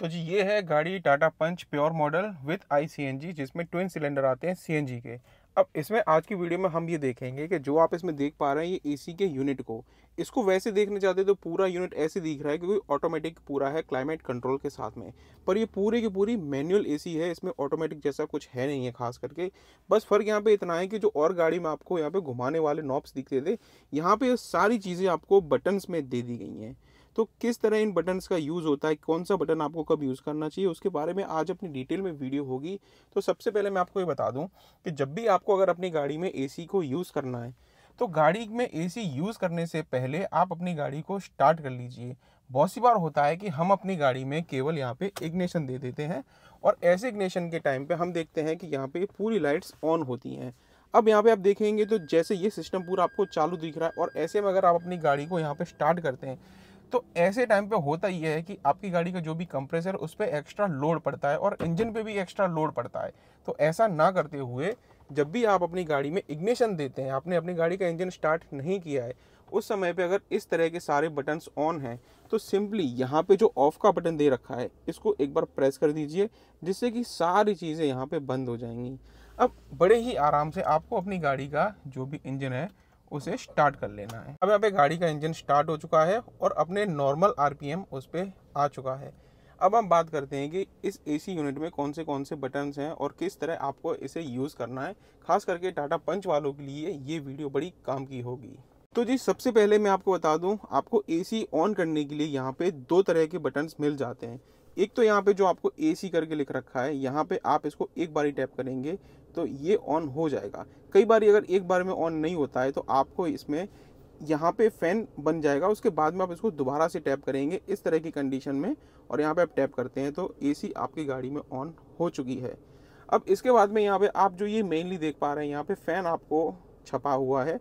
तो जी ये है गाड़ी Tata Punch pure model with I C जिसमें ट्विन सिलेंडर आते हैं सी के अब इसमें आज की वीडियो में हम ये देखेंगे कि जो आप इसमें देख पा रहे हैं ये एसी के यूनिट को इसको वैसे देखने जाते तो पूरा यूनिट ऐसे दिख रहा है क्योंकि ऑटोमेटिक पूरा है क्लाइमेट कंट्रोल के साथ में पर ये पूरी की पूरी मैनुअल एसी है इसमें ऑटोमेटिक जैसा कुछ है नहीं है खास करके बस फ़र्क यहाँ पे इतना है कि जो और गाड़ी में आपको यहाँ पे घुमाने वाले नॉब्स दिखते थे यहाँ पे सारी चीज़ें आपको बटन्स में दे दी गई हैं तो किस तरह इन बटन्स का यूज़ होता है कौन सा बटन आपको कब यूज़ करना चाहिए उसके बारे में आज अपनी डिटेल में वीडियो होगी तो सबसे पहले मैं आपको ये बता दूँ कि जब भी आपको अगर अपनी गाड़ी में ए को यूज़ करना है तो गाड़ी में ए यूज़ करने से पहले आप अपनी गाड़ी को स्टार्ट कर लीजिए बहुत सी बार होता है कि हम अपनी गाड़ी में केवल यहाँ पे इग्निशन दे देते हैं और ऐसे इग्निशन के टाइम पे हम देखते हैं कि यहाँ पे पूरी लाइट्स ऑन होती हैं अब यहाँ पे आप देखेंगे तो जैसे ये सिस्टम पूरा आपको चालू दिख रहा है और ऐसे में अगर आप अपनी गाड़ी को यहाँ पे स्टार्ट करते हैं तो ऐसे टाइम पे होता ही है कि आपकी गाड़ी का जो भी कंप्रेसर उस पर एक्स्ट्रा लोड पड़ता है और इंजन पे भी एक्स्ट्रा लोड पड़ता है तो ऐसा ना करते हुए जब भी आप अपनी गाड़ी में इग्निशन देते हैं आपने अपनी गाड़ी का इंजन स्टार्ट नहीं किया है उस समय पे अगर इस तरह के सारे बटन्स ऑन हैं तो सिंपली यहाँ पे जो ऑफ़ का बटन दे रखा है इसको एक बार प्रेस कर दीजिए जिससे कि सारी चीज़ें यहाँ पे बंद हो जाएंगी अब बड़े ही आराम से आपको अपनी गाड़ी का जो भी इंजन है उसे स्टार्ट कर लेना है अब यहाँ पे गाड़ी का इंजन स्टार्ट हो चुका है और अपने नॉर्मल आरपीएम उस पर आ चुका है अब हम बात करते हैं कि इस एसी यूनिट में कौन से कौन से बटन्स हैं और किस तरह आपको इसे यूज़ करना है खास करके टाटा पंच वालों के लिए ये वीडियो बड़ी काम की होगी तो जी सबसे पहले मैं आपको बता दूं आपको एसी ऑन करने के लिए यहाँ पे दो तरह के बटन्स मिल जाते हैं एक तो यहाँ पे जो आपको एसी करके लिख रखा है यहाँ पे आप इसको एक बारी टैप करेंगे तो ये ऑन हो जाएगा कई बार अगर एक बार में ऑन नहीं होता है तो आपको इसमें यहाँ पे फ़ैन बन जाएगा उसके बाद में आप इसको दोबारा से टैप करेंगे इस तरह की कंडीशन में और यहाँ पे आप टैप करते हैं तो एसी आपकी गाड़ी में ऑन हो चुकी है अब इसके बाद में यहाँ पे आप जो ये मेनली देख पा रहे हैं यहाँ पे फ़ैन आपको छपा हुआ है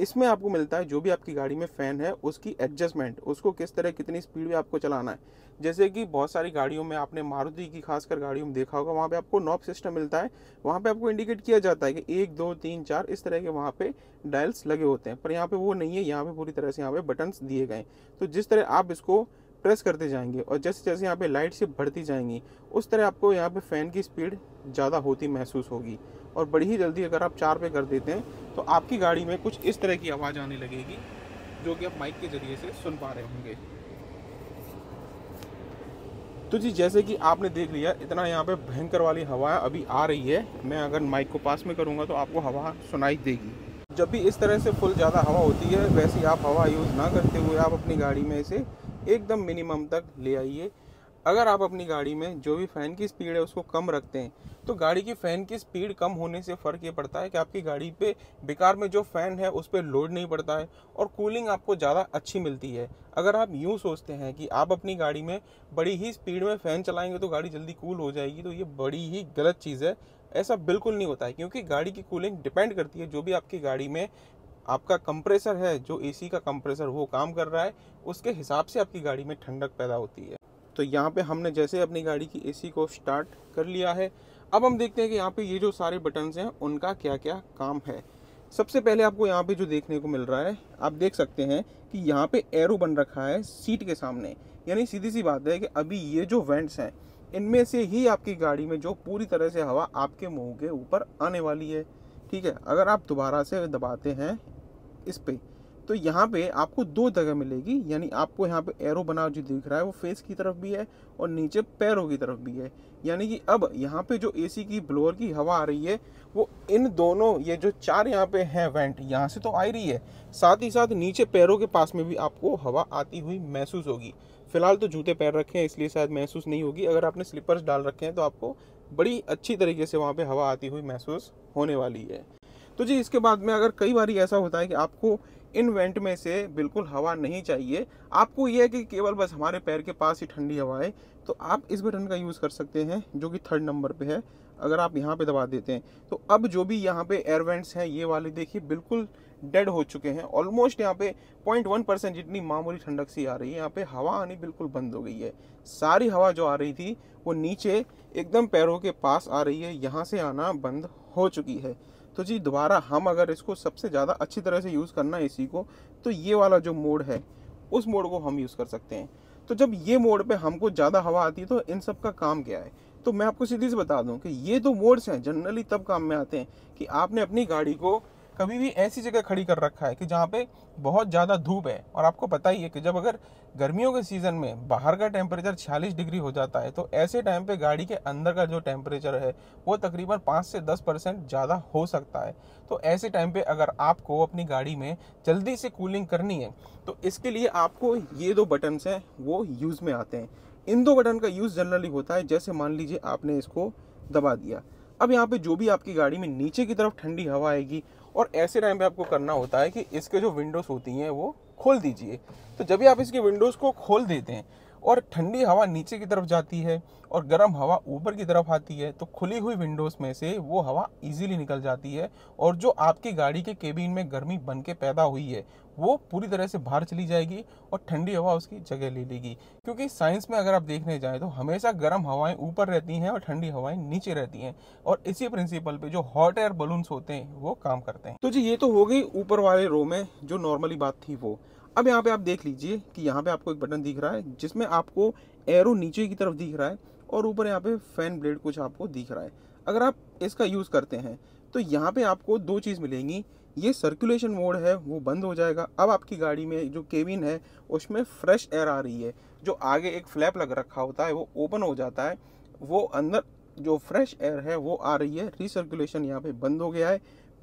इसमें आपको मिलता है जो भी आपकी गाड़ी में फ़ैन है उसकी एडजस्टमेंट उसको किस तरह कितनी स्पीड में आपको चलाना है जैसे कि बहुत सारी गाड़ियों में आपने मारुति की खासकर गाड़ियों में देखा होगा वहाँ पे आपको नॉब सिस्टम मिलता है वहाँ पे आपको इंडिकेट किया जाता है कि एक दो तीन चार इस तरह के वहाँ पे डायल्स लगे होते हैं पर यहाँ पे वो नहीं है यहाँ पे पूरी तरह से यहाँ पे बटन्स दिए गए तो जिस तरह आप इसको प्रेस करते जाएंगे और जैसे जैसे यहाँ पे लाइट से बढ़ती जाएंगी उस तरह आपको यहाँ पे फ़ैन की स्पीड ज़्यादा होती महसूस होगी और बड़ी ही जल्दी अगर आप चार पे कर देते हैं तो आपकी गाड़ी में कुछ इस तरह की आवाज़ आने लगेगी जो कि आप माइक के ज़रिए से सुन पा रहे होंगे तो जी जैसे कि आपने देख लिया इतना यहाँ पे भयंकर वाली हवा अभी आ रही है मैं अगर माइक को पास में करूँगा तो आपको हवा सुनाई देगी जब भी इस तरह से फुल ज़्यादा हवा होती है वैसे आप हवा यूज़ ना करते हुए आप अपनी गाड़ी में इसे एकदम मिनिमम तक ले आइए अगर आप अपनी गाड़ी में जो भी फ़ैन की स्पीड है उसको कम रखते हैं तो गाड़ी की फ़ैन की स्पीड कम होने से फ़र्क ये पड़ता है कि आपकी गाड़ी पे बेकार में जो फ़ैन है उस पर लोड नहीं पड़ता है और कूलिंग आपको ज़्यादा अच्छी मिलती है अगर आप यूँ सोचते हैं कि आप अपनी गाड़ी में बड़ी ही स्पीड में फ़ैन चलाएंगे तो गाड़ी जल्दी कूल हो जाएगी तो ये बड़ी ही गलत चीज़ है ऐसा बिल्कुल नहीं होता है क्योंकि गाड़ी की कूलिंग डिपेंड करती है जो भी आपकी गाड़ी में आपका कंप्रेसर है जो एसी का कंप्रेसर वो काम कर रहा है उसके हिसाब से आपकी गाड़ी में ठंडक पैदा होती है तो यहाँ पे हमने जैसे अपनी गाड़ी की एसी को स्टार्ट कर लिया है अब हम देखते हैं कि यहाँ पे ये जो सारे बटन्स हैं उनका क्या क्या काम है सबसे पहले आपको यहाँ पे जो देखने को मिल रहा है आप देख सकते हैं कि यहाँ पे एरो बन रखा है सीट के सामने यानी सीधी सी बात है कि अभी ये जो वेंट्स हैं इनमें से ही आपकी गाड़ी में जो पूरी तरह से हवा आपके मुंह के ऊपर आने वाली है ठीक है अगर आप दोबारा से दबाते हैं इस पर तो यहाँ पे आपको दो जगह मिलेगी यानी आपको यहाँ पे एरो बना जो दिख रहा है वो फेस की तरफ भी है और नीचे पैरों की तरफ भी है यानी कि अब यहाँ पे जो एसी की ब्लोअर की हवा आ रही है वो इन दोनों ये जो चार यहाँ पे हैं वेंट यहाँ से तो आ रही है साथ ही साथ नीचे पैरों के पास में भी आपको हवा आती हुई महसूस होगी फिलहाल तो जूते पैर रखे हैं इसलिए शायद महसूस नहीं होगी अगर आपने स्लीपर्स डाल रखे हैं तो आपको बड़ी अच्छी तरीके से वहाँ पर हवा आती हुई महसूस होने वाली है तो जी इसके बाद में अगर कई बार ऐसा होता है कि आपको इन वेंट में से बिल्कुल हवा नहीं चाहिए आपको यह है कि केवल बस हमारे पैर के पास ही ठंडी हवा है तो आप इस बटन का यूज़ कर सकते हैं जो कि थर्ड नंबर पे है अगर आप यहाँ पे दबा देते हैं तो अब जो भी यहाँ पे एयर वेंट्स हैं ये वाले देखिए बिल्कुल डेड हो चुके हैं ऑलमोस्ट यहाँ पे पॉइंट वन परसेंट जितनी मामूली ठंडक सी आ रही है यहाँ पे हवा आनी बिल्कुल बंद हो गई है सारी हवा जो आ रही थी वो नीचे एकदम पैरों के पास आ रही है यहाँ से आना बंद हो चुकी है तो जी दोबारा हम अगर इसको सबसे ज़्यादा अच्छी तरह से यूज़ करना है इसी को तो ये वाला जो मोड है उस मोड को हम यूज़ कर सकते हैं तो जब ये मोड पे हमको ज़्यादा हवा आती है तो इन सब का काम क्या है तो मैं आपको सीधी से बता दूँ कि ये दो मोड्स हैं जनरली तब काम में आते हैं कि आपने अपनी गाड़ी को कभी भी ऐसी जगह खड़ी कर रखा है कि जहाँ पे बहुत ज़्यादा धूप है और आपको पता ही है कि जब अगर गर्मियों के सीज़न में बाहर का टेम्परेचर 46 डिग्री हो जाता है तो ऐसे टाइम पे गाड़ी के अंदर का जो टेम्परेचर है वो तकरीबन 5 से 10 परसेंट ज़्यादा हो सकता है तो ऐसे टाइम पे अगर आपको अपनी गाड़ी में जल्दी से कूलिंग करनी है तो इसके लिए आपको ये दो बटन्स हैं वो यूज़ में आते हैं इन दो बटन का यूज़ जनरली होता है जैसे मान लीजिए आपने इसको दबा दिया अब यहाँ पर जो भी आपकी गाड़ी में नीचे की तरफ ठंडी हवा आएगी और ऐसे टाइम पर आपको करना होता है कि इसके जो विंडोज़ होती हैं वो खोल दीजिए तो जब भी आप इसके विंडोज़ को खोल देते हैं और ठंडी हवा नीचे की तरफ जाती है और गर्म हवा ऊपर की तरफ आती है तो खुली हुई विंडोज़ में से वो हवा इजीली निकल जाती है और जो आपकी गाड़ी के केबिन में गर्मी बन के पैदा हुई है वो पूरी तरह से बाहर चली जाएगी और ठंडी हवा उसकी जगह ले लेगी क्योंकि साइंस में अगर आप देखने जाएं तो हमेशा गर्म हवाएं ऊपर रहती हैं और ठंडी हवाएं नीचे रहती हैं और इसी प्रिंसिपल पे जो हॉट एयर बलून्स होते हैं वो काम करते हैं तो जी ये तो हो गई ऊपर वाले रो में जो नॉर्मली बात थी वो अब यहाँ पे आप देख लीजिए कि यहाँ पे आपको एक बटन दिख रहा है जिसमें आपको एरो नीचे की तरफ दिख रहा है और ऊपर यहाँ पे फैन ब्लेड कुछ आपको दिख रहा है अगर आप इसका यूज़ करते हैं तो यहाँ पे आपको दो चीज़ मिलेंगी ये सर्कुलेशन मोड है वो बंद हो जाएगा अब आपकी गाड़ी में जो केबिन है उसमें फ्रेश एयर आ रही है जो आगे एक फ्लैप लग रखा होता है वो ओपन हो जाता है वो अंदर जो फ्रेश एयर है वो आ रही है रिसर्कुलेशन यहाँ पे बंद हो गया है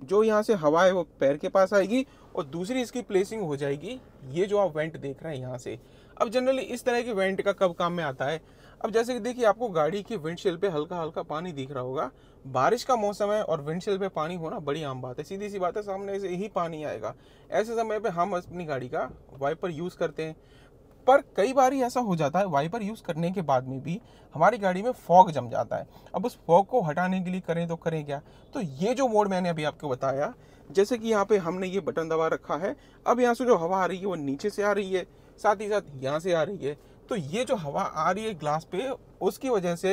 जो यहाँ से हवा है वो पैर के पास आएगी और दूसरी इसकी प्लेसिंग हो जाएगी ये जो आप वेंट देख रहे हैं यहाँ से अब जनरली इस तरह के वेंट का कब काम में आता है अब जैसे कि देखिए आपको गाड़ी की विंडशील्ड पे हल्का हल्का पानी दिख रहा होगा बारिश का मौसम है और विंडशील्ड पे पानी होना बड़ी आम बात है सीधी सी बात है सामने से ही पानी आएगा ऐसे समय पे हम अपनी गाड़ी का वाइपर यूज़ करते हैं पर कई बार ऐसा हो जाता है वाइपर यूज़ करने के बाद में भी हमारी गाड़ी में फॉग जम जाता है अब उस फॉग को हटाने के लिए करें तो करें क्या तो ये जो मोड मैंने अभी आपको बताया जैसे कि यहाँ पे हमने ये बटन दबा रखा है अब यहाँ से जो हवा आ रही है वो नीचे से आ रही है साथ ही साथ यहाँ से आ रही है तो ये जो हवा आ रही है ग्लास पे उसकी वजह से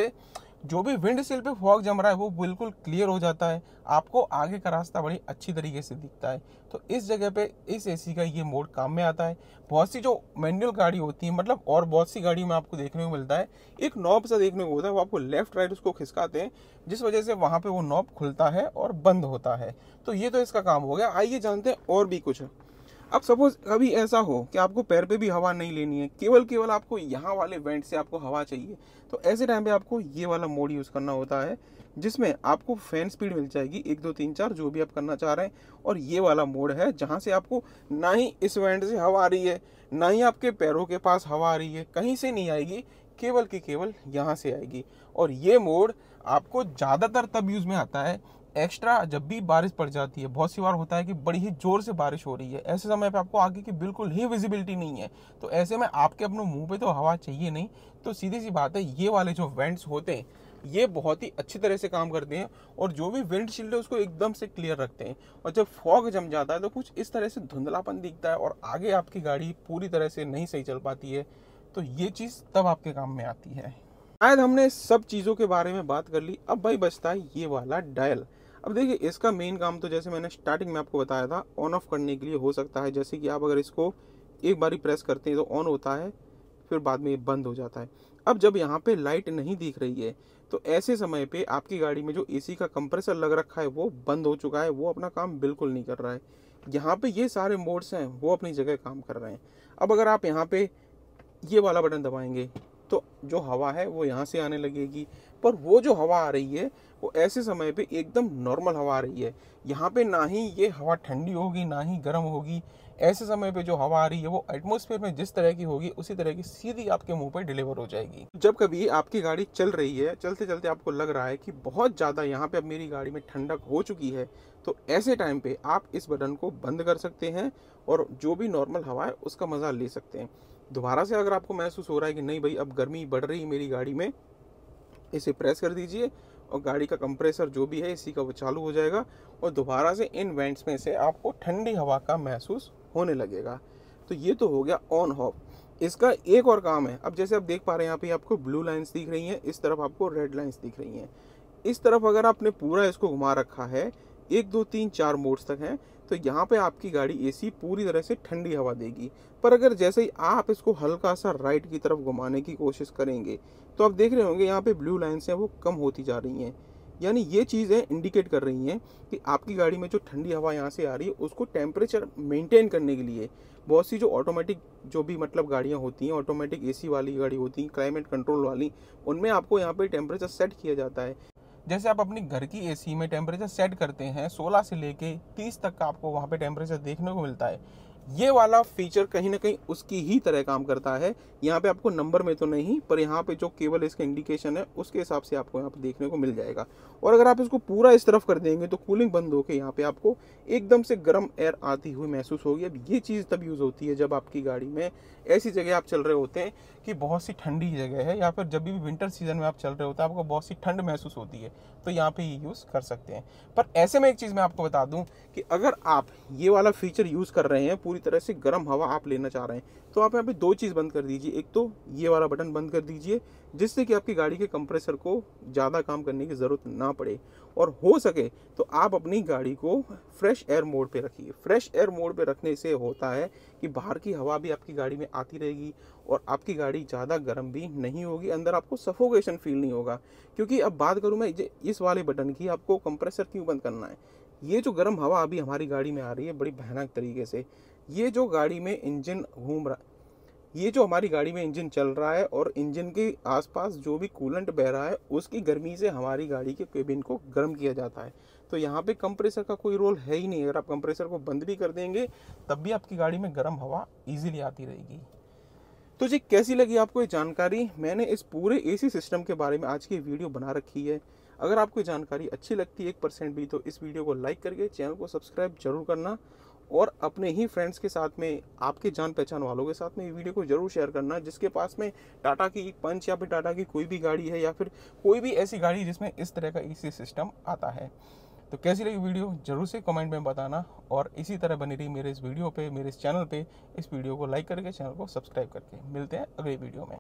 जो भी विंड सील पे फॉग जम रहा है वो बिल्कुल क्लियर हो जाता है आपको आगे का रास्ता बड़ी अच्छी तरीके से दिखता है तो इस जगह पे इस एसी का ये मोड काम में आता है बहुत सी जो मैनुअल गाड़ी होती है मतलब और बहुत सी गाड़ी में आपको देखने को मिलता है एक नॉब सा देखने को होता है वो आपको लेफ्ट राइट उसको खिसकाते हैं जिस वजह से वहाँ पर वो नॉब खुलता है और बंद होता है तो ये तो इसका काम हो गया आइए जानते हैं और भी कुछ अब सपोज कभी ऐसा हो कि आपको पैर पे भी हवा नहीं लेनी है केवल केवल आपको यहाँ वाले वेंट से आपको हवा चाहिए तो ऐसे टाइम पे आपको ये वाला मोड यूज़ करना होता है जिसमें आपको फैन स्पीड मिल जाएगी एक दो तीन चार जो भी आप करना चाह रहे हैं और ये वाला मोड है जहाँ से आपको ना ही इस वेंट से हवा आ रही है ना ही आपके पैरों के पास हवा आ रही है कहीं से नहीं आएगी केवल की केवल यहाँ से आएगी और ये मोड आपको ज़्यादातर तब यूज़ में आता है एक्स्ट्रा जब भी बारिश पड़ जाती है बहुत सी बार होता है कि बड़ी ही ज़ोर से बारिश हो रही है ऐसे समय पे आपको आगे की बिल्कुल ही विजिबिलिटी नहीं है तो ऐसे में आपके अपने मुंह पे तो हवा चाहिए नहीं तो सीधी सी बात है ये वाले जो वेंट्स होते हैं ये बहुत ही अच्छी तरह से काम करते हैं और जो भी विंड शील्ड है उसको एकदम से क्लियर रखते हैं और जब फॉग जम जाता है तो कुछ इस तरह से धुंधलापन दिखता है और आगे आपकी गाड़ी पूरी तरह से नहीं सही चल पाती है तो ये चीज़ तब आपके काम में आती है शायद हमने सब चीज़ों के बारे में बात कर ली अब भाई बचता है ये वाला डायल अब देखिए इसका मेन काम तो जैसे मैंने स्टार्टिंग में आपको बताया था ऑन ऑफ करने के लिए हो सकता है जैसे कि आप अगर इसको एक बार प्रेस करते हैं तो ऑन होता है फिर बाद में ये बंद हो जाता है अब जब यहाँ पे लाइट नहीं दिख रही है तो ऐसे समय पे आपकी गाड़ी में जो एसी का कंप्रेसर लग रखा है वो बंद हो चुका है वो अपना काम बिल्कुल नहीं कर रहा है यहाँ पे ये सारे मोड्स हैं वो अपनी जगह काम कर रहे हैं अब अगर आप यहाँ पे ये वाला बटन दबाएंगे तो जो हवा है वो यहाँ से आने लगेगी पर वो जो हवा आ रही है वो ऐसे समय पे एकदम नॉर्मल हवा आ रही है यहाँ पे ना ही ये हवा ठंडी होगी ना ही गर्म होगी ऐसे समय पे जो हवा आ रही है वो एटमोसफेयर में जिस तरह की होगी उसी तरह की सीधी आपके मुंह पर डिलीवर हो जाएगी जब कभी आपकी गाड़ी चल रही है चलते चलते आपको लग रहा है कि बहुत ज़्यादा यहाँ पे अब मेरी गाड़ी में ठंडक हो चुकी है तो ऐसे टाइम पे आप इस बटन को बंद कर सकते हैं और जो भी नॉर्मल हवा है उसका मज़ा ले सकते हैं दोबारा से अगर आपको महसूस हो रहा है कि नहीं भाई अब गर्मी बढ़ रही है मेरी गाड़ी में इसे प्रेस कर दीजिए और गाड़ी का कंप्रेसर जो भी है इसी का वो चालू हो जाएगा और दोबारा से इन वेंट्स में से आपको ठंडी हवा का महसूस होने लगेगा तो ये तो हो गया ऑन हॉप इसका एक और काम है अब जैसे आप देख पा रहे हैं यहाँ पे आपको ब्लू लाइन्स दिख रही हैं इस तरफ आपको रेड लाइन्स दिख रही हैं इस तरफ अगर आपने पूरा इसको घुमा रखा है एक दो तीन चार मोड्स तक हैं तो यहाँ पे आपकी गाड़ी एसी पूरी तरह से ठंडी हवा देगी पर अगर जैसे ही आप इसको हल्का सा राइट की तरफ घुमाने की कोशिश करेंगे तो आप देख रहे होंगे यहाँ पे ब्लू लाइन्स हैं वो कम होती जा रही हैं यानी ये चीज़ें इंडिकेट कर रही हैं कि आपकी गाड़ी में जो ठंडी हवा यहाँ से आ रही है उसको टेम्परेचर मेंटेन करने के लिए बहुत सी जो ऑटोमेटिक जो भी मतलब गाड़ियाँ होती हैं ऑटोमेटिक एसी वाली गाड़ी होती हैं क्लाइमेट कंट्रोल वाली उनमें आपको यहाँ पे टेम्परेचर सेट किया जाता है जैसे आप अपनी घर की एसी में टेम्परेचर सेट करते हैं 16 से लेके 30 तक का आपको वहाँ पे टेम्परेचर देखने को मिलता है ये वाला फीचर कहीं ना कहीं उसकी ही तरह काम करता है यहाँ पे आपको नंबर में तो नहीं पर यहाँ पे जो केवल इसका इंडिकेशन है उसके हिसाब से आपको यहाँ पे देखने को मिल जाएगा और अगर आप इसको पूरा इस तरफ कर देंगे तो कूलिंग बंद होकर यहाँ पे आपको एकदम से गर्म एयर आती हुई महसूस होगी अब ये चीज़ तब यूज़ होती है जब आपकी गाड़ी में ऐसी जगह आप चल रहे होते हैं कि बहुत सी ठंडी जगह है या फिर जब भी विंटर सीजन में आप चल रहे होते हैं आपको बहुत सी ठंड महसूस होती है तो यहाँ पे ये यूज़ कर सकते हैं पर ऐसे में एक चीज़ मैं आपको बता दूँ कि अगर आप ये वाला फीचर यूज़ कर रहे हैं पूरी तरह से गर्म हवा आप लेना चाह रहे हैं तो आप यहाँ पर दो चीज़ बंद कर दीजिए एक तो ये वाला बटन बंद कर दीजिए जिससे कि आपकी गाड़ी के कंप्रेसर को ज़्यादा काम करने की ज़रूरत ना पड़े और हो सके तो आप अपनी गाड़ी को फ्रेश एयर मोड पे रखिए फ्रेश एयर मोड पे रखने से होता है कि बाहर की हवा भी आपकी गाड़ी में आती रहेगी और आपकी गाड़ी ज़्यादा गर्म भी नहीं होगी अंदर आपको सफोकेशन फील नहीं होगा क्योंकि अब बात करूँ मैं इस वाले बटन की आपको कंप्रेसर क्यों बंद करना है ये जो गर्म हवा अभी हमारी गाड़ी में आ रही है बड़ी भयानक तरीके से ये जो गाड़ी में इंजन घूम रहा ये जो हमारी गाड़ी में इंजन चल रहा है और इंजन के आसपास जो भी कूलेंट बह रहा है उसकी गर्मी से हमारी गाड़ी के केबिन को गर्म किया जाता है तो यहाँ पे कंप्रेसर का कोई रोल है ही नहीं अगर आप कंप्रेसर को बंद भी कर देंगे तब भी आपकी गाड़ी में गर्म हवा ईजिली आती रहेगी तो जी कैसी लगी आपको ये जानकारी मैंने इस पूरे ए सिस्टम के बारे में आज की वीडियो बना रखी है अगर आपको जानकारी अच्छी लगती है एक परसेंट भी तो इस वीडियो को लाइक करके चैनल को सब्सक्राइब जरूर करना और अपने ही फ्रेंड्स के साथ में आपके जान पहचान वालों के साथ में ये वीडियो को जरूर शेयर करना जिसके पास में टाटा की पंच या फिर टाटा की कोई भी गाड़ी है या फिर कोई भी ऐसी गाड़ी जिसमें इस तरह का ई सिस्टम आता है तो कैसी लगी वीडियो जरूर से कमेंट में बताना और इसी तरह बनी रही मेरे इस वीडियो पे मेरे इस चैनल पे इस वीडियो को लाइक करके चैनल को सब्सक्राइब करके मिलते हैं अगले वीडियो में